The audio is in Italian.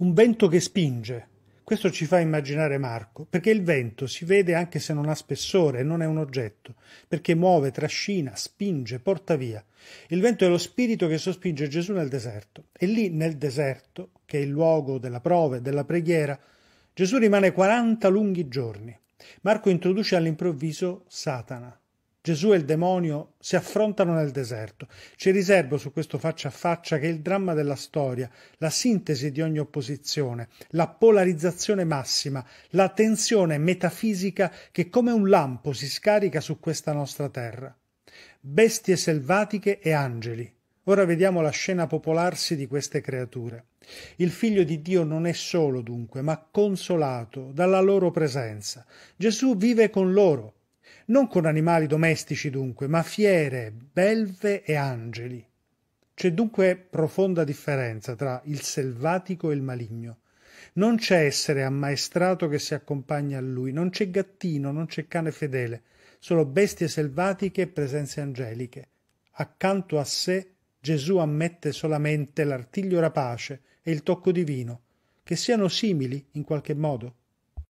un vento che spinge. Questo ci fa immaginare Marco, perché il vento si vede anche se non ha spessore, e non è un oggetto, perché muove, trascina, spinge, porta via. Il vento è lo spirito che sospinge Gesù nel deserto. E lì, nel deserto, che è il luogo della prova e della preghiera, Gesù rimane 40 lunghi giorni. Marco introduce all'improvviso Satana, Gesù e il demonio si affrontano nel deserto. C'è riservo su questo faccia a faccia che è il dramma della storia, la sintesi di ogni opposizione, la polarizzazione massima, la tensione metafisica che come un lampo si scarica su questa nostra terra. Bestie selvatiche e angeli. Ora vediamo la scena popolarsi di queste creature. Il figlio di Dio non è solo dunque, ma consolato dalla loro presenza. Gesù vive con loro, non con animali domestici dunque, ma fiere, belve e angeli. C'è dunque profonda differenza tra il selvatico e il maligno. Non c'è essere ammaestrato che si accompagna a lui, non c'è gattino, non c'è cane fedele, solo bestie selvatiche e presenze angeliche. Accanto a sé Gesù ammette solamente l'artiglio rapace e il tocco divino, che siano simili in qualche modo.